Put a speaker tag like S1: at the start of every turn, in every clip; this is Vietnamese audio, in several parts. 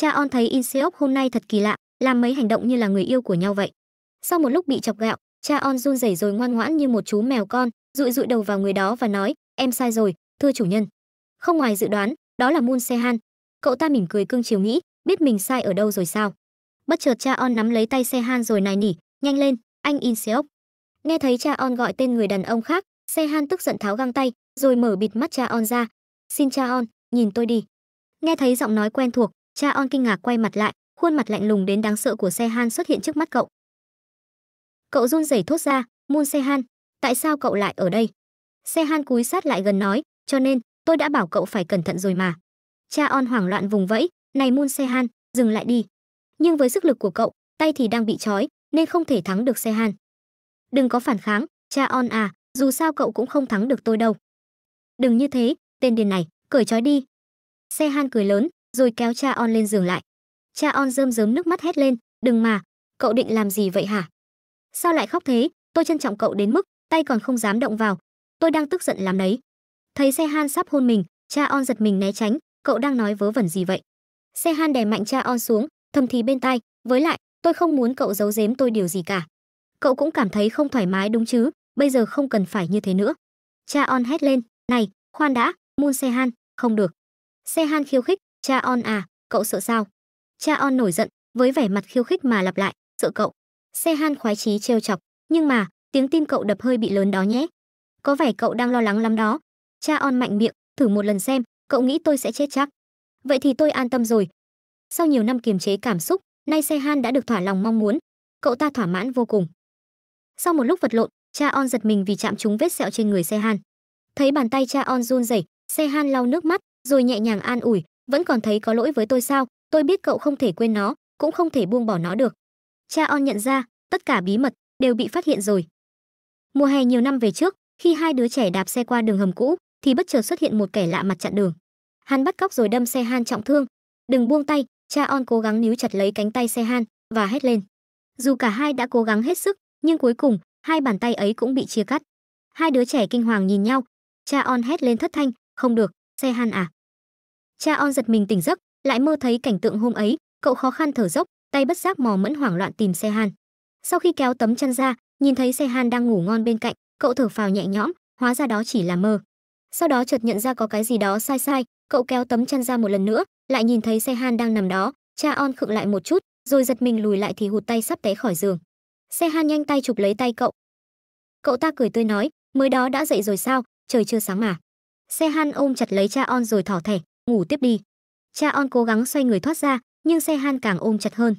S1: Cha On thấy In Seok hôm nay thật kỳ lạ, làm mấy hành động như là người yêu của nhau vậy. Sau một lúc bị chọc gạo, cha On run rẩy rồi ngoan ngoãn như một chú mèo con, rụi rụi đầu vào người đó và nói, em sai rồi, thưa chủ nhân. Không ngoài dự đoán, đó là Moon Sehan. Cậu ta mỉm cười cương chiều nghĩ, biết mình sai ở đâu rồi sao. Bất chợt cha On nắm lấy tay Sehan rồi nài nỉ, nhanh lên, anh In Seok. Nghe thấy cha On gọi tên người đàn ông khác, Sehan tức giận tháo găng tay, rồi mở bịt mắt cha On ra. Xin cha On, nhìn tôi đi. Nghe thấy giọng nói quen thuộc, Cha On kinh ngạc quay mặt lại, khuôn mặt lạnh lùng đến đáng sợ của Sehan xuất hiện trước mắt cậu. Cậu run rẩy thốt ra, "Moon Sehan, tại sao cậu lại ở đây?" Sehan cúi sát lại gần nói, "Cho nên, tôi đã bảo cậu phải cẩn thận rồi mà." Cha On hoảng loạn vùng vẫy, "Này Moon Sehan, dừng lại đi." Nhưng với sức lực của cậu, tay thì đang bị trói, nên không thể thắng được Sehan. "Đừng có phản kháng, cha On à, dù sao cậu cũng không thắng được tôi đâu." "Đừng như thế, tên điên này, cởi trói đi." Sehan cười lớn, rồi kéo cha on lên giường lại. Cha on rơm rớm nước mắt hét lên, đừng mà, cậu định làm gì vậy hả? Sao lại khóc thế, tôi trân trọng cậu đến mức, tay còn không dám động vào. Tôi đang tức giận làm đấy. Thấy xe han sắp hôn mình, cha on giật mình né tránh, cậu đang nói vớ vẩn gì vậy? Xe han đè mạnh cha on xuống, thầm thì bên tai, với lại, tôi không muốn cậu giấu giếm tôi điều gì cả. Cậu cũng cảm thấy không thoải mái đúng chứ, bây giờ không cần phải như thế nữa. Cha on hét lên, này, khoan đã, muôn xe Han, không được. xe Han khiêu khích, Cha on à, cậu sợ sao? Cha on nổi giận, với vẻ mặt khiêu khích mà lặp lại, sợ cậu. Se han khoái chí trêu chọc, nhưng mà, tiếng tim cậu đập hơi bị lớn đó nhé. Có vẻ cậu đang lo lắng lắm đó. Cha on mạnh miệng, thử một lần xem, cậu nghĩ tôi sẽ chết chắc. Vậy thì tôi an tâm rồi. Sau nhiều năm kiềm chế cảm xúc, nay Se han đã được thỏa lòng mong muốn. Cậu ta thỏa mãn vô cùng. Sau một lúc vật lộn, cha on giật mình vì chạm trúng vết sẹo trên người Se han. Thấy bàn tay cha on run rẩy, Se han lau nước mắt, rồi nhẹ nhàng an ủi, vẫn còn thấy có lỗi với tôi sao tôi biết cậu không thể quên nó cũng không thể buông bỏ nó được cha on nhận ra tất cả bí mật đều bị phát hiện rồi mùa hè nhiều năm về trước khi hai đứa trẻ đạp xe qua đường hầm cũ thì bất chợt xuất hiện một kẻ lạ mặt chặn đường Han bắt cóc rồi đâm xe han trọng thương đừng buông tay cha on cố gắng níu chặt lấy cánh tay xe han và hét lên dù cả hai đã cố gắng hết sức nhưng cuối cùng hai bàn tay ấy cũng bị chia cắt hai đứa trẻ kinh hoàng nhìn nhau cha on hét lên thất thanh không được xe han à Cha On giật mình tỉnh giấc, lại mơ thấy cảnh tượng hôm ấy, cậu khó khăn thở dốc, tay bất giác mò mẫn hoảng loạn tìm xe Han. Sau khi kéo tấm chăn ra, nhìn thấy xe Han đang ngủ ngon bên cạnh, cậu thở phào nhẹ nhõm, hóa ra đó chỉ là mơ. Sau đó chợt nhận ra có cái gì đó sai sai, cậu kéo tấm chăn ra một lần nữa, lại nhìn thấy xe Han đang nằm đó, cha On khựng lại một chút, rồi giật mình lùi lại thì hụt tay sắp té khỏi giường. Xe Han nhanh tay chụp lấy tay cậu. Cậu ta cười tươi nói, mới đó đã dậy rồi sao, trời chưa sáng mà. Xe Han ôm chặt lấy cha On rồi thỏ thẻ, ngủ tiếp đi. Cha On cố gắng xoay người thoát ra, nhưng xe han càng ôm chặt hơn.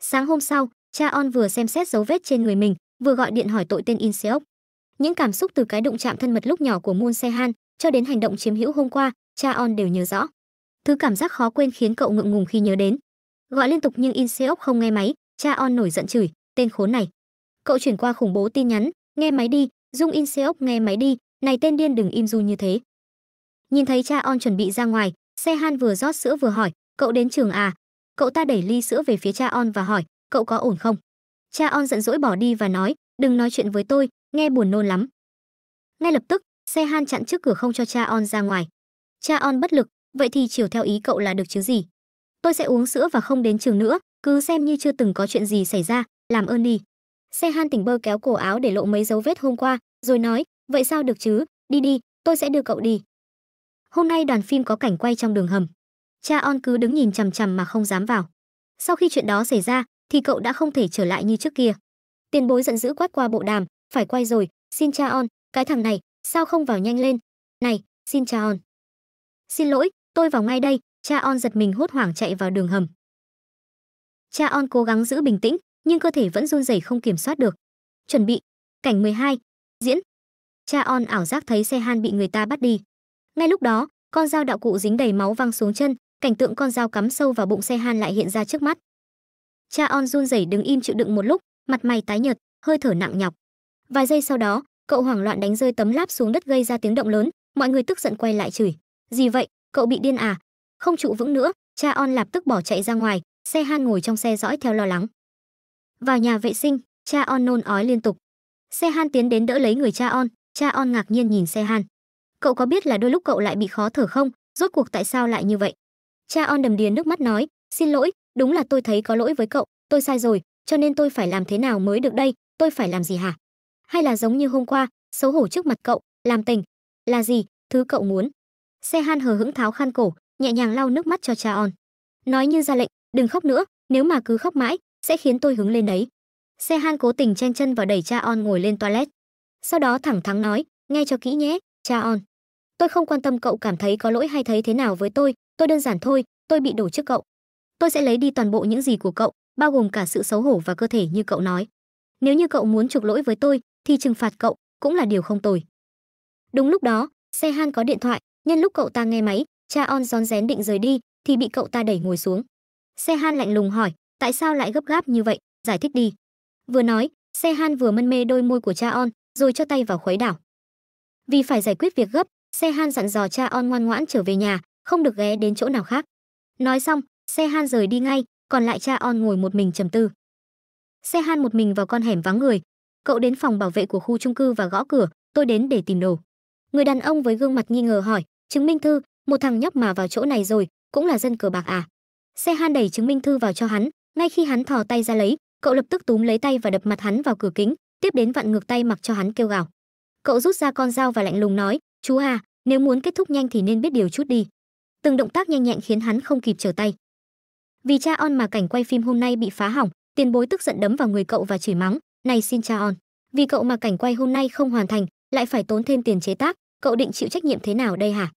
S1: Sáng hôm sau, cha On vừa xem xét dấu vết trên người mình, vừa gọi điện hỏi tội tên In Seok. Những cảm xúc từ cái đụng chạm thân mật lúc nhỏ của Moon Se Han cho đến hành động chiếm hữu hôm qua, cha On đều nhớ rõ. Thứ cảm giác khó quên khiến cậu ngượng ngùng khi nhớ đến. Gọi liên tục nhưng In Seok không nghe máy, cha On nổi giận chửi, tên khốn này. Cậu chuyển qua khủng bố tin nhắn, nghe máy đi, Dung In Seok nghe máy đi, này tên điên đừng im du như thế. Nhìn thấy cha On chuẩn bị ra ngoài, xe Han vừa rót sữa vừa hỏi, cậu đến trường à? Cậu ta đẩy ly sữa về phía cha On và hỏi, cậu có ổn không? Cha On giận dỗi bỏ đi và nói, đừng nói chuyện với tôi, nghe buồn nôn lắm. Ngay lập tức, xe Han chặn trước cửa không cho cha On ra ngoài. Cha On bất lực, vậy thì chiều theo ý cậu là được chứ gì? Tôi sẽ uống sữa và không đến trường nữa, cứ xem như chưa từng có chuyện gì xảy ra, làm ơn đi. Xe Han tỉnh bơ kéo cổ áo để lộ mấy dấu vết hôm qua, rồi nói, vậy sao được chứ, đi đi, tôi sẽ đưa cậu đi. Hôm nay đoàn phim có cảnh quay trong đường hầm. Cha On cứ đứng nhìn chằm chằm mà không dám vào. Sau khi chuyện đó xảy ra thì cậu đã không thể trở lại như trước kia. Tiền bối giận dữ quát qua bộ đàm, phải quay rồi, xin cha On, cái thằng này, sao không vào nhanh lên? Này, xin cha On. Xin lỗi, tôi vào ngay đây, cha On giật mình hốt hoảng chạy vào đường hầm. Cha On cố gắng giữ bình tĩnh, nhưng cơ thể vẫn run rẩy không kiểm soát được. Chuẩn bị, cảnh 12, diễn. Cha On ảo giác thấy xe Han bị người ta bắt đi. Ngay lúc đó, con dao đạo cụ dính đầy máu văng xuống chân, cảnh tượng con dao cắm sâu vào bụng xe han lại hiện ra trước mắt. Cha On run rẩy đứng im chịu đựng một lúc, mặt mày tái nhợt, hơi thở nặng nhọc. Vài giây sau đó, cậu hoảng loạn đánh rơi tấm láp xuống đất gây ra tiếng động lớn, mọi người tức giận quay lại chửi: "Gì vậy, cậu bị điên à?" Không trụ vững nữa, cha On lập tức bỏ chạy ra ngoài, xe han ngồi trong xe dõi theo lo lắng. Vào nhà vệ sinh, cha On nôn ói liên tục. Xe han tiến đến đỡ lấy người cha On, cha On ngạc nhiên nhìn xe han cậu có biết là đôi lúc cậu lại bị khó thở không rốt cuộc tại sao lại như vậy cha on đầm đìa nước mắt nói xin lỗi đúng là tôi thấy có lỗi với cậu tôi sai rồi cho nên tôi phải làm thế nào mới được đây tôi phải làm gì hả hay là giống như hôm qua xấu hổ trước mặt cậu làm tình là gì thứ cậu muốn xe han hờ hững tháo khăn cổ nhẹ nhàng lau nước mắt cho cha on nói như ra lệnh đừng khóc nữa nếu mà cứ khóc mãi sẽ khiến tôi hứng lên đấy xe han cố tình chen chân và đẩy cha on ngồi lên toilet sau đó thẳng thắn nói nghe cho kỹ nhé cha on tôi không quan tâm cậu cảm thấy có lỗi hay thấy thế nào với tôi tôi đơn giản thôi tôi bị đổ trước cậu tôi sẽ lấy đi toàn bộ những gì của cậu bao gồm cả sự xấu hổ và cơ thể như cậu nói nếu như cậu muốn chuộc lỗi với tôi thì trừng phạt cậu cũng là điều không tồi đúng lúc đó xe han có điện thoại nhân lúc cậu ta nghe máy cha on rón rén định rời đi thì bị cậu ta đẩy ngồi xuống xe han lạnh lùng hỏi tại sao lại gấp gáp như vậy giải thích đi vừa nói xe han vừa mân mê đôi môi của cha on rồi cho tay vào khuấy đảo vì phải giải quyết việc gấp Han dặn dò cha On ngoan ngoãn trở về nhà, không được ghé đến chỗ nào khác. Nói xong, Han rời đi ngay, còn lại cha On ngồi một mình trầm tư. Han một mình vào con hẻm vắng người, cậu đến phòng bảo vệ của khu chung cư và gõ cửa, "Tôi đến để tìm đồ." Người đàn ông với gương mặt nghi ngờ hỏi, "Chứng minh thư, một thằng nhóc mà vào chỗ này rồi, cũng là dân cờ bạc à?" Han đẩy chứng minh thư vào cho hắn, ngay khi hắn thò tay ra lấy, cậu lập tức túm lấy tay và đập mặt hắn vào cửa kính, tiếp đến vặn ngược tay mặc cho hắn kêu gào. Cậu rút ra con dao và lạnh lùng nói, chú à nếu muốn kết thúc nhanh thì nên biết điều chút đi từng động tác nhanh nhẹn khiến hắn không kịp trở tay vì cha on mà cảnh quay phim hôm nay bị phá hỏng tiền bối tức giận đấm vào người cậu và chửi mắng này xin cha on vì cậu mà cảnh quay hôm nay không hoàn thành lại phải tốn thêm tiền chế tác cậu định chịu trách nhiệm thế nào đây hả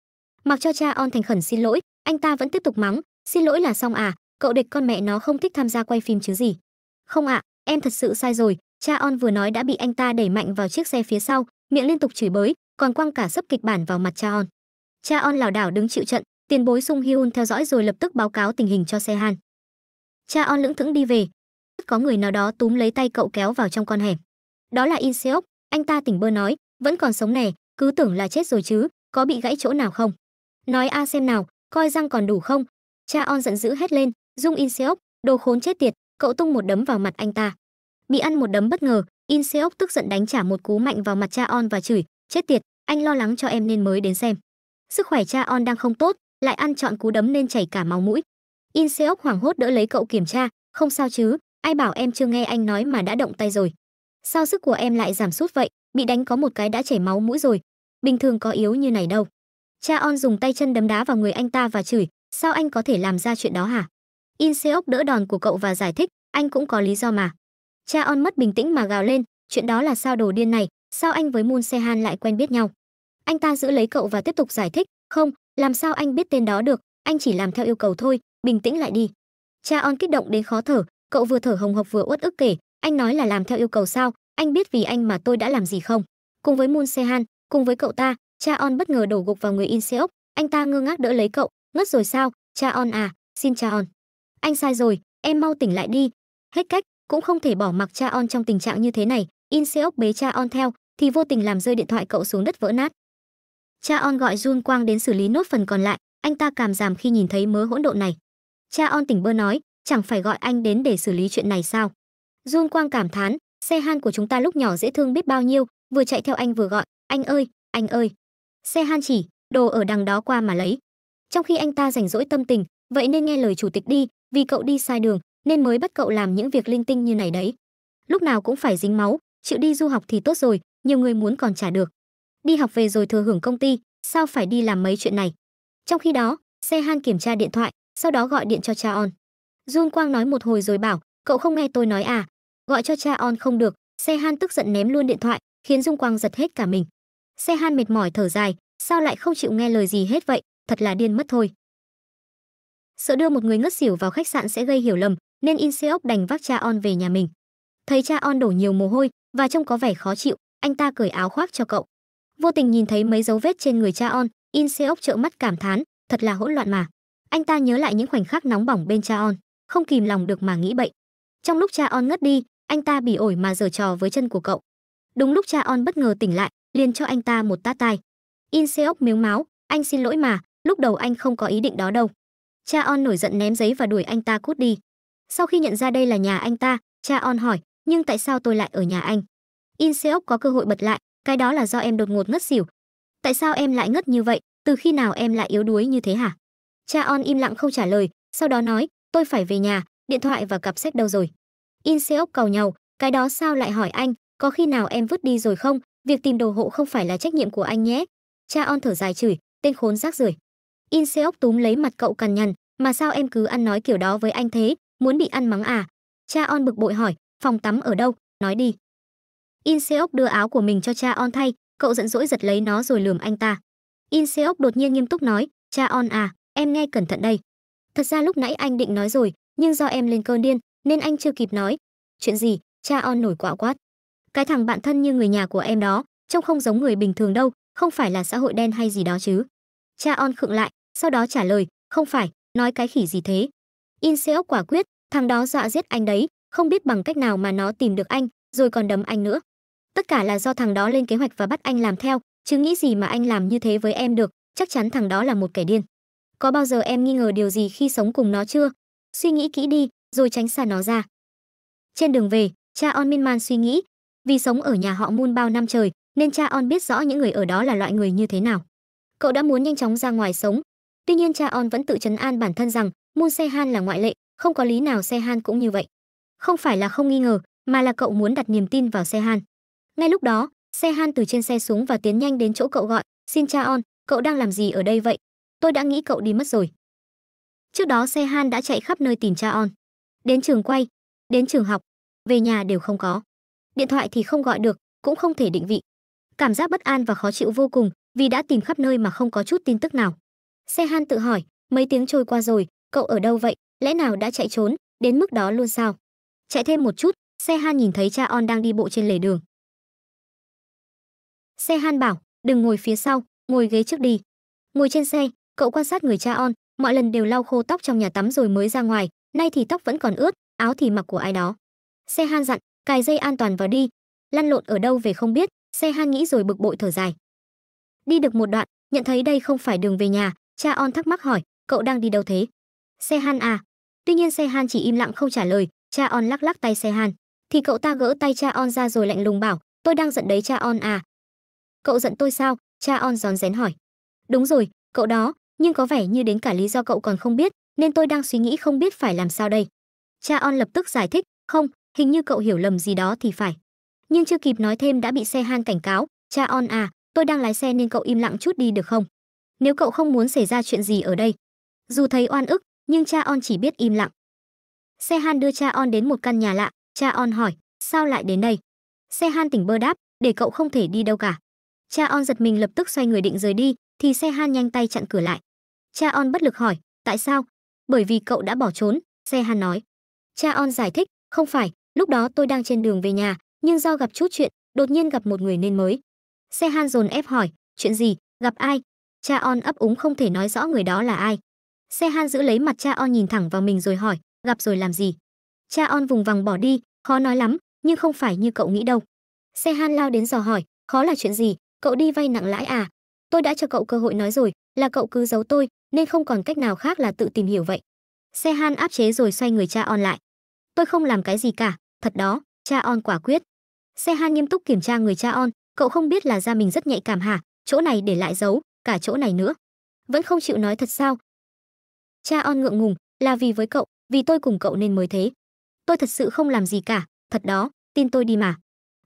S1: mặc cho cha on thành khẩn xin lỗi anh ta vẫn tiếp tục mắng xin lỗi là xong à cậu địch con mẹ nó không thích tham gia quay phim chứ gì không ạ à, em thật sự sai rồi cha on vừa nói đã bị anh ta đẩy mạnh vào chiếc xe phía sau miệng liên tục chửi bới còn quăng cả sấp kịch bản vào mặt cha on cha on lảo đảo đứng chịu trận tiền bối sung hyun theo dõi rồi lập tức báo cáo tình hình cho xe han cha on lững thững đi về có người nào đó túm lấy tay cậu kéo vào trong con hẻm đó là in seok anh ta tỉnh bơ nói vẫn còn sống nè cứ tưởng là chết rồi chứ có bị gãy chỗ nào không nói a xem nào coi răng còn đủ không cha on giận dữ hét lên dung in seok đồ khốn chết tiệt cậu tung một đấm vào mặt anh ta bị ăn một đấm bất ngờ in seok tức giận đánh trả một cú mạnh vào mặt cha on và chửi chết tiệt anh lo lắng cho em nên mới đến xem. Sức khỏe cha on đang không tốt, lại ăn trọn cú đấm nên chảy cả máu mũi. In Seok hoảng hốt đỡ lấy cậu kiểm tra, không sao chứ, ai bảo em chưa nghe anh nói mà đã động tay rồi. Sao sức của em lại giảm sút vậy, bị đánh có một cái đã chảy máu mũi rồi. Bình thường có yếu như này đâu. Cha on dùng tay chân đấm đá vào người anh ta và chửi, sao anh có thể làm ra chuyện đó hả? In Seok đỡ đòn của cậu và giải thích, anh cũng có lý do mà. Cha on mất bình tĩnh mà gào lên, chuyện đó là sao đồ điên này, sao anh với Moon Sehan lại quen biết nhau? anh ta giữ lấy cậu và tiếp tục giải thích không làm sao anh biết tên đó được anh chỉ làm theo yêu cầu thôi bình tĩnh lại đi cha on kích động đến khó thở cậu vừa thở hồng hộc vừa uất ức kể anh nói là làm theo yêu cầu sao anh biết vì anh mà tôi đã làm gì không cùng với moon sehan cùng với cậu ta cha on bất ngờ đổ gục vào người in seok anh ta ngơ ngác đỡ lấy cậu ngất rồi sao cha on à xin cha on anh sai rồi em mau tỉnh lại đi hết cách cũng không thể bỏ mặc cha on trong tình trạng như thế này in seok bế cha on theo thì vô tình làm rơi điện thoại cậu xuống đất vỡ nát Cha On gọi Jun Quang đến xử lý nốt phần còn lại, anh ta cảm giảm khi nhìn thấy mớ hỗn độn này. Cha On tỉnh bơ nói, chẳng phải gọi anh đến để xử lý chuyện này sao? Jun Quang cảm thán, xe han của chúng ta lúc nhỏ dễ thương biết bao nhiêu, vừa chạy theo anh vừa gọi, anh ơi, anh ơi. Xe han chỉ, đồ ở đằng đó qua mà lấy. Trong khi anh ta rảnh rỗi tâm tình, vậy nên nghe lời chủ tịch đi, vì cậu đi sai đường, nên mới bắt cậu làm những việc linh tinh như này đấy. Lúc nào cũng phải dính máu, chịu đi du học thì tốt rồi, nhiều người muốn còn trả được đi học về rồi thừa hưởng công ty, sao phải đi làm mấy chuyện này. Trong khi đó, Sehan kiểm tra điện thoại, sau đó gọi điện cho cha On. Jun Quang nói một hồi rồi bảo, cậu không nghe tôi nói à, gọi cho cha On không được, Sehan tức giận ném luôn điện thoại, khiến Dung Quang giật hết cả mình. Sehan mệt mỏi thở dài, sao lại không chịu nghe lời gì hết vậy, thật là điên mất thôi. Sợ đưa một người ngất xỉu vào khách sạn sẽ gây hiểu lầm, nên In Seok đành vác cha On về nhà mình. Thấy cha On đổ nhiều mồ hôi và trông có vẻ khó chịu, anh ta cởi áo khoác cho cậu vô tình nhìn thấy mấy dấu vết trên người cha on in seok trợn mắt cảm thán thật là hỗn loạn mà anh ta nhớ lại những khoảnh khắc nóng bỏng bên cha on không kìm lòng được mà nghĩ bậy trong lúc cha on ngất đi anh ta bỉ ổi mà giở trò với chân của cậu đúng lúc cha on bất ngờ tỉnh lại liền cho anh ta một tát tai in seok miếu máu anh xin lỗi mà lúc đầu anh không có ý định đó đâu cha on nổi giận ném giấy và đuổi anh ta cút đi sau khi nhận ra đây là nhà anh ta cha on hỏi nhưng tại sao tôi lại ở nhà anh in seok có cơ hội bật lại cái đó là do em đột ngột ngất xỉu tại sao em lại ngất như vậy từ khi nào em lại yếu đuối như thế hả cha on im lặng không trả lời sau đó nói tôi phải về nhà điện thoại và cặp sách đâu rồi in seok cầu nhau cái đó sao lại hỏi anh có khi nào em vứt đi rồi không việc tìm đồ hộ không phải là trách nhiệm của anh nhé cha on thở dài chửi tên khốn rác rưởi in seok túm lấy mặt cậu cằn nhằn mà sao em cứ ăn nói kiểu đó với anh thế muốn bị ăn mắng à cha on bực bội hỏi phòng tắm ở đâu nói đi Inseok đưa áo của mình cho cha On thay, cậu giận dỗi giật lấy nó rồi lườm anh ta. Inseok đột nhiên nghiêm túc nói, cha On à, em nghe cẩn thận đây. Thật ra lúc nãy anh định nói rồi, nhưng do em lên cơn điên, nên anh chưa kịp nói. Chuyện gì, cha On nổi quạo quát. Cái thằng bạn thân như người nhà của em đó, trông không giống người bình thường đâu, không phải là xã hội đen hay gì đó chứ. Cha On khựng lại, sau đó trả lời, không phải, nói cái khỉ gì thế. Inseok quả quyết, thằng đó dọa giết anh đấy, không biết bằng cách nào mà nó tìm được anh, rồi còn đấm anh nữa tất cả là do thằng đó lên kế hoạch và bắt anh làm theo chứ nghĩ gì mà anh làm như thế với em được chắc chắn thằng đó là một kẻ điên có bao giờ em nghi ngờ điều gì khi sống cùng nó chưa suy nghĩ kỹ đi rồi tránh xa nó ra trên đường về cha on miên man suy nghĩ vì sống ở nhà họ Moon bao năm trời, nên cha On biết rõ những người ở đó là loại người như thế nào. Cậu đã muốn nhanh chóng ra ngoài sống. Tuy nhiên cha On vẫn tự chấn an bản thân rằng Moon Sehan là ngoại lệ, không có lý nào Sehan cũng như vậy. Không phải là không nghi ngờ, mà là cậu muốn đặt niềm tin vào Sehan. Ngay lúc đó, Sehan từ trên xe xuống và tiến nhanh đến chỗ cậu gọi, "Xin cha on, cậu đang làm gì ở đây vậy? Tôi đã nghĩ cậu đi mất rồi." Trước đó Sehan đã chạy khắp nơi tìm cha on, đến trường quay, đến trường học, về nhà đều không có. Điện thoại thì không gọi được, cũng không thể định vị. Cảm giác bất an và khó chịu vô cùng vì đã tìm khắp nơi mà không có chút tin tức nào. Sehan tự hỏi, mấy tiếng trôi qua rồi, cậu ở đâu vậy? Lẽ nào đã chạy trốn, đến mức đó luôn sao? Chạy thêm một chút, Sehan nhìn thấy cha On đang đi bộ trên lề đường. Xe Han bảo, đừng ngồi phía sau, ngồi ghế trước đi. Ngồi trên xe, cậu quan sát người cha on, mọi lần đều lau khô tóc trong nhà tắm rồi mới ra ngoài, nay thì tóc vẫn còn ướt, áo thì mặc của ai đó. Xe Han dặn, cài dây an toàn vào đi. Lăn lộn ở đâu về không biết, xe Han nghĩ rồi bực bội thở dài. Đi được một đoạn, nhận thấy đây không phải đường về nhà, cha On thắc mắc hỏi, cậu đang đi đâu thế? Xe Han à? Tuy nhiên xe Han chỉ im lặng không trả lời, cha On lắc lắc tay xe Han. Thì cậu ta gỡ tay cha On ra rồi lạnh lùng bảo, tôi đang giận đấy cha On à, cậu giận tôi sao cha on rón rén hỏi đúng rồi cậu đó nhưng có vẻ như đến cả lý do cậu còn không biết nên tôi đang suy nghĩ không biết phải làm sao đây cha on lập tức giải thích không hình như cậu hiểu lầm gì đó thì phải nhưng chưa kịp nói thêm đã bị xe han cảnh cáo cha on à tôi đang lái xe nên cậu im lặng chút đi được không nếu cậu không muốn xảy ra chuyện gì ở đây dù thấy oan ức nhưng cha on chỉ biết im lặng xe han đưa cha on đến một căn nhà lạ cha on hỏi sao lại đến đây xe han tỉnh bơ đáp để cậu không thể đi đâu cả Cha On giật mình lập tức xoay người định rời đi, thì Se Han nhanh tay chặn cửa lại. Cha On bất lực hỏi, tại sao? Bởi vì cậu đã bỏ trốn, Se Han nói. Cha On giải thích, không phải, lúc đó tôi đang trên đường về nhà, nhưng do gặp chút chuyện, đột nhiên gặp một người nên mới. Se Han dồn ép hỏi, chuyện gì, gặp ai? Cha On ấp úng không thể nói rõ người đó là ai. Se Han giữ lấy mặt cha On nhìn thẳng vào mình rồi hỏi, gặp rồi làm gì? Cha On vùng vằng bỏ đi, khó nói lắm, nhưng không phải như cậu nghĩ đâu. Se Han lao đến dò hỏi, khó là chuyện gì, cậu đi vay nặng lãi à tôi đã cho cậu cơ hội nói rồi là cậu cứ giấu tôi nên không còn cách nào khác là tự tìm hiểu vậy xe han áp chế rồi xoay người cha on lại tôi không làm cái gì cả thật đó cha on quả quyết xe han nghiêm túc kiểm tra người cha on cậu không biết là da mình rất nhạy cảm hả chỗ này để lại giấu, cả chỗ này nữa vẫn không chịu nói thật sao cha on ngượng ngùng là vì với cậu vì tôi cùng cậu nên mới thế tôi thật sự không làm gì cả thật đó tin tôi đi mà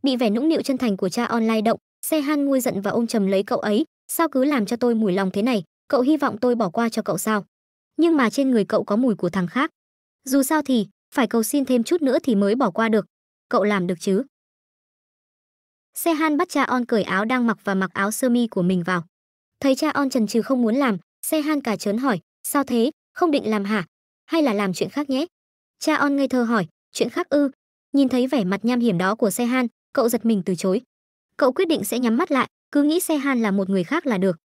S1: bị vẻ nũng nịu chân thành của cha on lay động se han ngui giận và ôm chầm lấy cậu ấy sao cứ làm cho tôi mùi lòng thế này cậu hy vọng tôi bỏ qua cho cậu sao nhưng mà trên người cậu có mùi của thằng khác dù sao thì phải cầu xin thêm chút nữa thì mới bỏ qua được cậu làm được chứ se han bắt cha on cởi áo đang mặc và mặc áo sơ mi của mình vào thấy cha on trần trừ không muốn làm se han cả trớn hỏi sao thế không định làm hả hay là làm chuyện khác nhé cha on ngây thơ hỏi chuyện khác ư nhìn thấy vẻ mặt nham hiểm đó của se han cậu giật mình từ chối cậu quyết định sẽ nhắm mắt lại, cứ nghĩ xe Han là một người khác là được.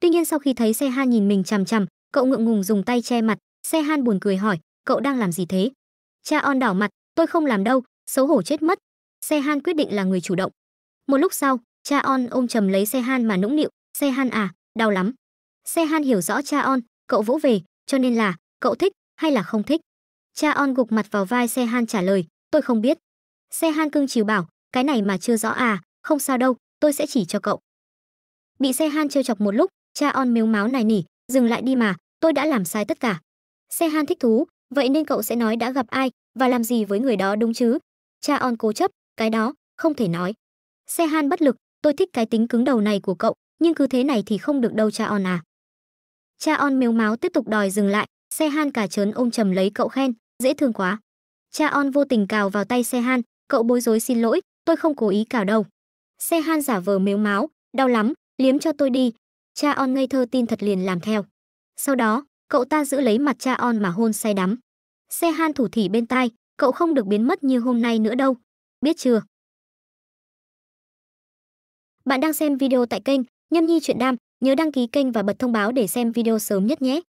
S1: Tuy nhiên sau khi thấy xe Han nhìn mình chằm chằm, cậu ngượng ngùng dùng tay che mặt, xe Han buồn cười hỏi, cậu đang làm gì thế? Cha On đỏ mặt, tôi không làm đâu, xấu hổ chết mất. Xe Han quyết định là người chủ động. Một lúc sau, cha On ôm chầm lấy xe Han mà nũng nịu, xe Han à, đau lắm. Xe Han hiểu rõ cha On, cậu vỗ về, cho nên là, cậu thích hay là không thích? Cha On gục mặt vào vai xe Han trả lời, tôi không biết. Xe Han cưng chiều bảo, cái này mà chưa rõ à, không sao đâu tôi sẽ chỉ cho cậu bị xe han trêu chọc một lúc cha on miếu máu này nỉ dừng lại đi mà tôi đã làm sai tất cả xe han thích thú vậy nên cậu sẽ nói đã gặp ai và làm gì với người đó đúng chứ cha on cố chấp cái đó không thể nói xe han bất lực tôi thích cái tính cứng đầu này của cậu nhưng cứ thế này thì không được đâu cha on à cha on miếu máu tiếp tục đòi dừng lại xe han cả trớn ôm chầm lấy cậu khen dễ thương quá cha on vô tình cào vào tay xe han cậu bối rối xin lỗi tôi không cố ý cào đâu Xe Han giả vờ mếu máo, đau lắm, liếm cho tôi đi. Cha On ngây thơ tin thật liền làm theo. Sau đó, cậu ta giữ lấy mặt cha On mà hôn say đắm. Xe Han thủ thỉ bên tai, cậu không được biến mất như hôm nay nữa đâu. Biết chưa? Bạn đang xem video tại kênh Nhâm Nhi Chuyện Đam, nhớ đăng ký kênh và bật thông báo để xem video sớm nhất nhé.